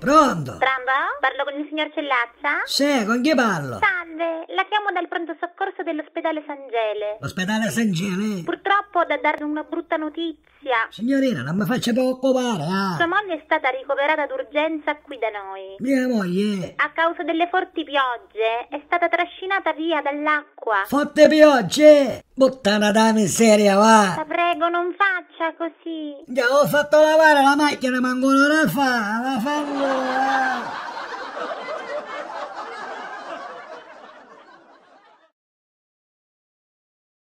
Pronto? Pronto? Parlo con il signor Cellazza? Sì, con chi parlo? Salve, la chiamo dal pronto soccorso dell'ospedale San Gele. L'ospedale San Gele? Purtroppo ho da darle una brutta notizia. Signorina, non mi faccia preoccupare, ah! Sua moglie è stata ricoverata d'urgenza qui da noi. Mia moglie? A causa delle forti piogge è stata trascinata via dall'acqua. Forte piogge? Buttana da miseria, va! La prego, non faccia così. Gli avevo fatto lavare la macchina, ma ancora la fa, la fa